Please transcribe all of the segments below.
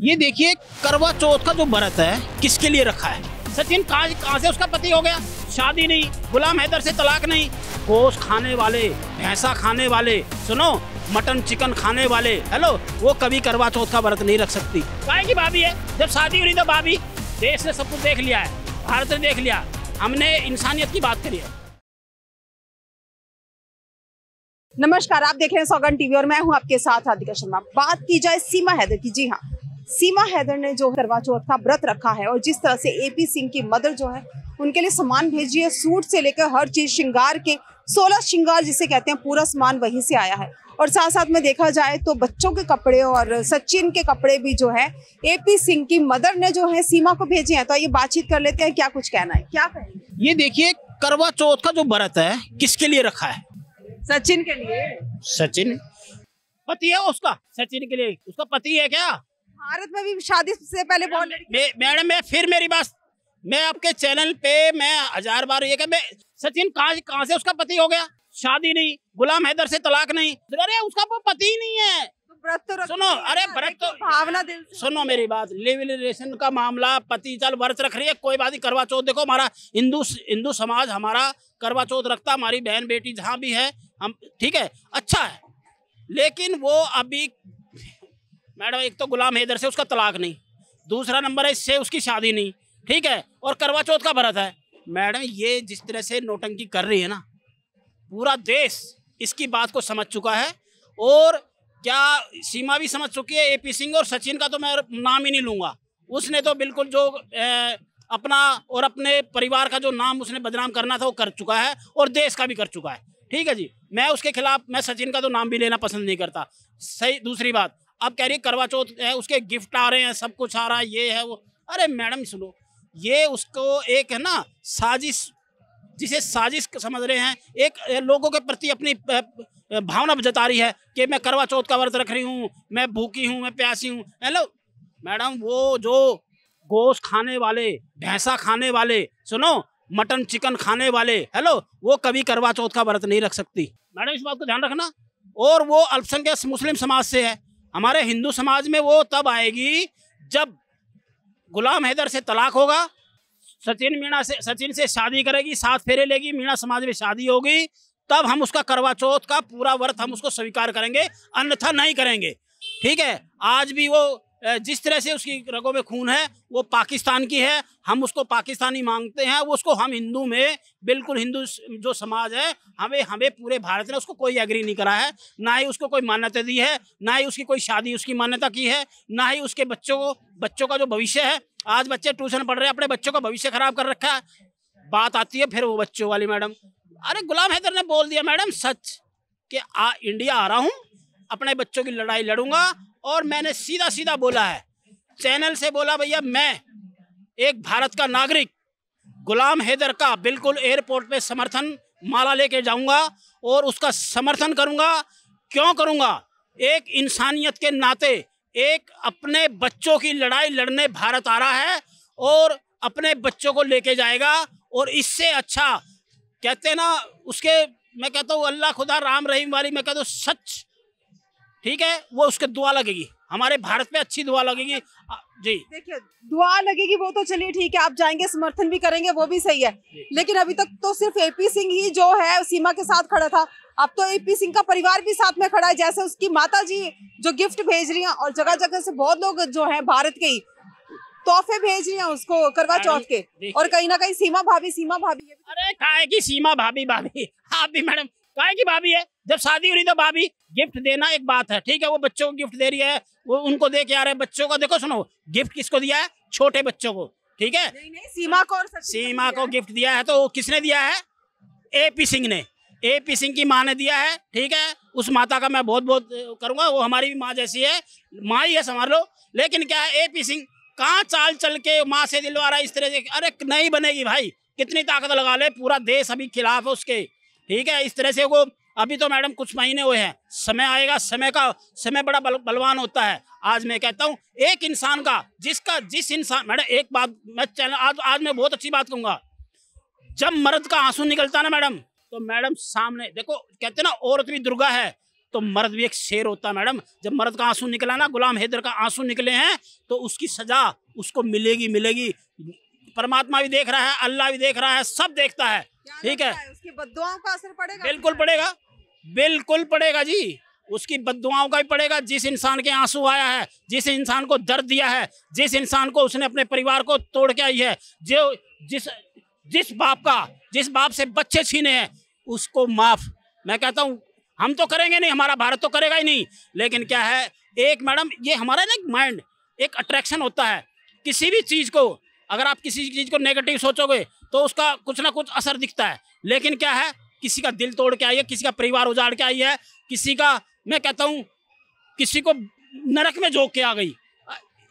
ये देखिए करवा चौथ का जो व्रत है किसके लिए रखा है सचिन कहा कहाँ से उसका पति हो गया शादी नहीं गुलाम हैदर से तलाक नहीं कोस खाने वाले भैंसा खाने वाले सुनो मटन चिकन खाने वाले हेलो वो कभी करवा चौथ का व्रत नहीं रख सकती की भाभी है जब शादी हो रही तो भाभी देश ने सब कुछ देख लिया है भारत ने देख लिया हमने इंसानियत की बात करी है नमस्कार आप देख रहे हैं सौगन टीवी और मैं हूं आपके साथ राधिका शर्मा बात की जाए सीमा हैदर की जी हाँ सीमा हैदर ने जो करवा चौथ का व्रत रखा है और जिस तरह से एपी सिंह की मदर जो है उनके लिए सामान भेजी है सूट से लेकर हर चीज श्रृंगार के सोलह श्रृंगार जिसे कहते हैं पूरा सामान वहीं से आया है और साथ साथ में देखा जाए तो बच्चों के कपड़े और सचिन के कपड़े भी जो है एपी सिंह की मदर ने जो है सीमा को भेजे हैं तो ये बातचीत कर लेते हैं क्या कुछ कहना है क्या कहें ये देखिए करवा चौथ का जो व्रत है किसके लिए रखा है सचिन के लिए सचिन पति है उसका सचिन के लिए उसका पति है क्या भारत में भी शादी से पहले बहुत मैडम मैं फिर मेरी बात मैं आपके चैनल पे मैं हजार बार ये मैं सचिन कहाँ कहाँ से उसका पति हो गया शादी नहीं गुलाम हैदर से तलाक नहीं अरे उसका वो पति ही नहीं है तो, तो सुनो अरे व्रत तो, तो भावना दिल सुनो मेरी बात लिव रिलेशन का मामला पति चल व्रत रख रही है कोई बात नहीं करवा चौथ देखो हमारा हिंदू हिंदू समाज हमारा करवा चौथ रखता हमारी बहन बेटी जहाँ भी है हम ठीक है अच्छा है लेकिन वो अभी मैडम एक तो गुलाम हैदर से उसका तलाक नहीं दूसरा नंबर है इससे उसकी शादी नहीं ठीक है और करवा चौथ का भरत है मैडम ये जिस तरह से नोटंकी कर रही है ना पूरा देश इसकी बात को समझ चुका है और क्या सीमा भी समझ चुकी है एपी सिंह और सचिन का तो मैं नाम ही नहीं लूँगा उसने तो बिल्कुल जो ए, अपना और अपने परिवार का जो नाम उसने बदनाम करना था वो कर चुका है और देश का भी कर चुका है ठीक है जी मैं उसके खिलाफ मैं सचिन का तो नाम भी लेना पसंद नहीं करता सही दूसरी बात अब कह रही करवा चौथ है उसके गिफ्ट आ रहे हैं सब कुछ आ रहा है ये है वो अरे मैडम सुनो ये उसको एक है ना साजिश जिसे साजिश समझ रहे हैं एक लोगों के प्रति अपनी भावना जता रही है कि मैं करवा चौथ का व्रत रख रही हूँ मैं भूखी हूँ मैं प्यासी हूँ हेलो मैडम वो जो गोश्त खाने वाले भैंसा खाने वाले सुनो मटन चिकन खाने वाले हेलो वो कभी करवा चौथ का व्रत नहीं रख सकती मैडम इस बात को ध्यान रखना और वो अल्पसंख्यक मुस्लिम समाज से है हमारे हिंदू समाज में वो तब आएगी जब गुलाम हैदर से तलाक होगा सचिन मीणा से सचिन से शादी करेगी साथ फेरे लेगी मीणा समाज में शादी होगी तब हम उसका करवा चौथ का पूरा व्रत हम उसको स्वीकार करेंगे अन्यथा नहीं करेंगे ठीक है आज भी वो जिस तरह से उसकी रगों में खून है वो पाकिस्तान की है हम उसको पाकिस्तानी मांगते हैं वो उसको हम हिंदू में बिल्कुल हिंदू जो समाज है हमें हमें पूरे भारत ने उसको कोई एग्री नहीं करा है ना ही उसको कोई मान्यता दी है ना ही उसकी कोई शादी उसकी मान्यता की है ना ही उसके बच्चों को बच्चों का जो भविष्य है आज बच्चे ट्यूशन पढ़ रहे हैं अपने बच्चों का भविष्य खराब कर रखा है बात आती है फिर वो बच्चों वाली मैडम अरे गुलाम हैदर ने बोल दिया मैडम सच कि आ इंडिया आ रहा हूँ अपने बच्चों की लड़ाई लड़ूंगा और मैंने सीधा सीधा बोला है चैनल से बोला भैया मैं एक भारत का नागरिक गुलाम हैदर का बिल्कुल एयरपोर्ट पे समर्थन माला लेके जाऊंगा और उसका समर्थन करूंगा क्यों करूंगा एक इंसानियत के नाते एक अपने बच्चों की लड़ाई लड़ने भारत आ रहा है और अपने बच्चों को लेके जाएगा और इससे अच्छा कहते ना उसके मैं कहता हूँ अल्लाह खुदा राम रहीम वाली मैं कहता हूँ सच ठीक है वो उसके दुआ लगेगी हमारे भारत में अच्छी दुआ लगेगी जी देखिए दुआ लगेगी वो तो चलिए ठीक है आप जाएंगे समर्थन भी करेंगे वो भी सही है लेकिन अभी तक तो सिर्फ एपी सिंह ही जो है सीमा के साथ खड़ा था अब तो एपी सिंह का परिवार भी साथ में खड़ा है जैसे उसकी माता जी जो गिफ्ट भेज रही है और जगह जगह से बहुत लोग जो है भारत के ही तोहफे भेज रही है उसको करवा चौथ के और कहीं ना कहीं सीमा भाभी सीमा भाभी अरे कहा की सीमा भाभी भाभी आप भी मैडम काय की भाभी है जब शादी हो रही तो भाभी गिफ्ट देना एक बात है ठीक है वो बच्चों को गिफ्ट दे रही है वो उनको दे के आ रहे हैं बच्चों को देखो सुनो गिफ्ट किसको दिया है छोटे बच्चों को ठीक है नहीं, नहीं, सीमा को और सीमा को गिफ्ट दिया है तो किसने दिया है ए पी सिंह ने ए पी सिंह की माँ ने दिया है ठीक है उस माता का मैं बहुत बहुत करूँगा वो हमारी भी माँ जैसी है माँ ही है समझ लो लेकिन क्या है ए पी सिंह कहाँ चाल चल के माँ से दिलवा रहा है इस तरह से अरे नहीं बनेगी भाई कितनी ताकत लगा ले पूरा देश अभी खिलाफ है उसके ठीक है इस तरह से वो अभी तो मैडम कुछ महीने हुए हैं समय आएगा समय का समय बड़ा बल, बलवान होता है आज मैं कहता हूँ एक इंसान का जिसका जिस इंसान मैडम एक बात मैं चैनल आज आज मैं बहुत अच्छी बात कहूँगा जब मर्द का आंसू निकलता ना मैडम तो मैडम सामने देखो कहते ना औरत भी दुर्गा है तो मर्द भी एक शेर होता है मैडम जब मर्द का आंसू निकला ना गुलाम हैदर का आंसू निकले हैं तो उसकी सजा उसको मिलेगी मिलेगी परमात्मा भी देख रहा है अल्लाह भी देख रहा है सब देखता है ठीक है उसकी बदुआओं का असर पड़ेगा बिल्कुल पड़ेगा बिल्कुल पड़ेगा जी उसकी बदुआओं का भी पड़ेगा जिस इंसान के आंसू आया है जिस इंसान को दर्द दिया है जिस इंसान को उसने अपने परिवार को तोड़ के आई है जो जिस जिस बाप का जिस बाप से बच्चे छीने हैं उसको माफ मैं कहता हूँ हम तो करेंगे नहीं हमारा भारत तो करेगा ही नहीं लेकिन क्या है एक मैडम ये हमारा ना माइंड एक अट्रैक्शन होता है किसी भी चीज़ को अगर आप किसी चीज़ को नेगेटिव सोचोगे तो उसका कुछ ना कुछ असर दिखता है लेकिन क्या है किसी का दिल तोड़ के आई है किसी का परिवार उजाड़ के आई है किसी का मैं कहता हूँ किसी को नरक में झोंक के आ गई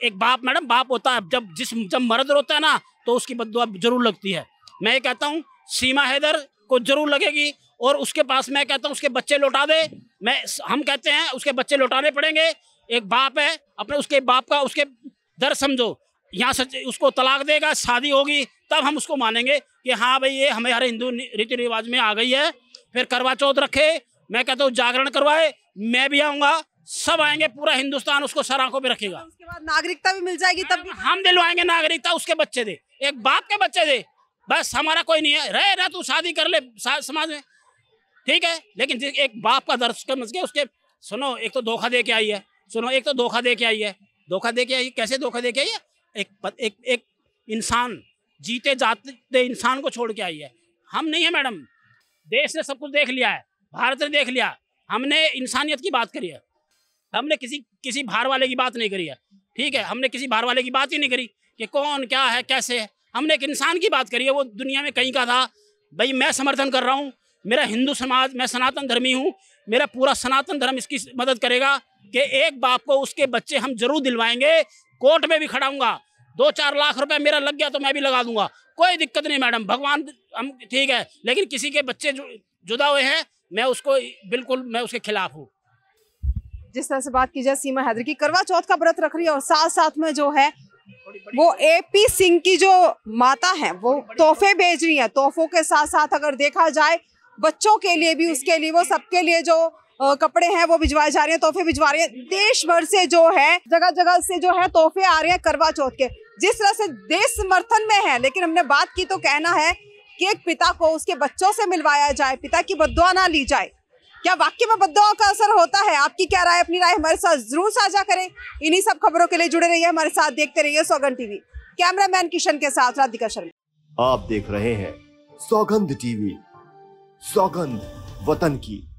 एक बाप मैडम बाप होता है जब जिस जब मर्द रोता है ना तो उसकी बदवा जरूर लगती है मैं ये कहता हूँ सीमा हैदर को जरूर लगेगी और उसके पास मैं कहता हूँ उसके बच्चे लौटा दे मैं हम कहते हैं उसके बच्चे लौटाने पड़ेंगे एक बाप है अपने उसके बाप का उसके दर समझो यहाँ से उसको तलाक देगा शादी होगी तब हम उसको मानेंगे कि हाँ भाई ये हमारे हिंदू रीति रिवाज में आ गई है फिर करवा चौथ रखे मैं कहता हूँ जागरण करवाए मैं भी आऊँगा सब आएंगे पूरा हिंदुस्तान उसको सर आंखों पर रखेगा उसके बाद नागरिकता भी मिल जाएगी तब हम दिलवाएंगे नागरिकता उसके बच्चे दे एक बाप के बच्चे दे बस हमारा कोई नहीं है रहे ना तू शादी कर ले समाज में ठीक है लेकिन एक बाप का दर्श कर के उसके सुनो एक तो धोखा दे के आई है सुनो एक तो धोखा दे के आई है धोखा दे के आई कैसे धोखा दे के आई है एक एक एक इंसान जीते जाते इंसान को छोड़ के आई है हम नहीं है मैडम देश ने सब कुछ देख लिया है भारत ने देख लिया हमने इंसानियत की बात करी है हमने किसी किसी भार वाले की बात नहीं करी है ठीक है हमने किसी भार वाले की बात ही नहीं करी कि कौन क्या है कैसे है हमने एक इंसान की बात करी है वो दुनिया में कहीं का था भाई मैं समर्थन कर रहा हूँ मेरा हिंदू समाज मैं सनातन धर्मी हूँ मेरा पूरा सनातन धर्म इसकी मदद करेगा कि एक बाप को उसके बच्चे हम जरूर दिलवाएंगे कोर्ट में भी खड़ाऊंगा दो चार लाख रुपए मेरा लग गया तो मैं भी लगा दूंगा कोई दिक्कत नहीं मैडम भगवान हम ठीक है लेकिन किसी के बच्चे जु, जुदा हुए हैं मैं उसको बिल्कुल मैं उसके खिलाफ हूँ जिस तरह से बात की जाए सीमा हैदर की करवा चौथ का व्रत रख रही है और साथ साथ में जो है वो एपी सिंह की जो माता है वो तोहफे भेज रही है तोहफों के साथ साथ अगर देखा जाए बच्चों के लिए भी उसके लिए वो सबके लिए जो कपड़े हैं वो भिजवाए जा रहे हैं तोहफे भिजवा रहे हैं देश भर से जो है जगह जगह से जो है तोहफे आ रहे हैं करवा चौथ के जिस तरह से देश समर्थन में है लेकिन हमने बात की तो कहना है कि एक पिता को उसके बच्चों से मिलवाया जाए पिता की बदुआ ना ली जाए क्या वाक्य में बदुआ का असर होता है आपकी क्या राय अपनी राय हमारे साथ जरूर साझा करें इन्हीं सब खबरों के लिए जुड़े रहिए हमारे साथ देखते रहिए सौगन टीवी कैमरामैन किशन के साथ राधिका शर्मा आप देख रहे हैं सौगंध टीवी सौगंध वतन की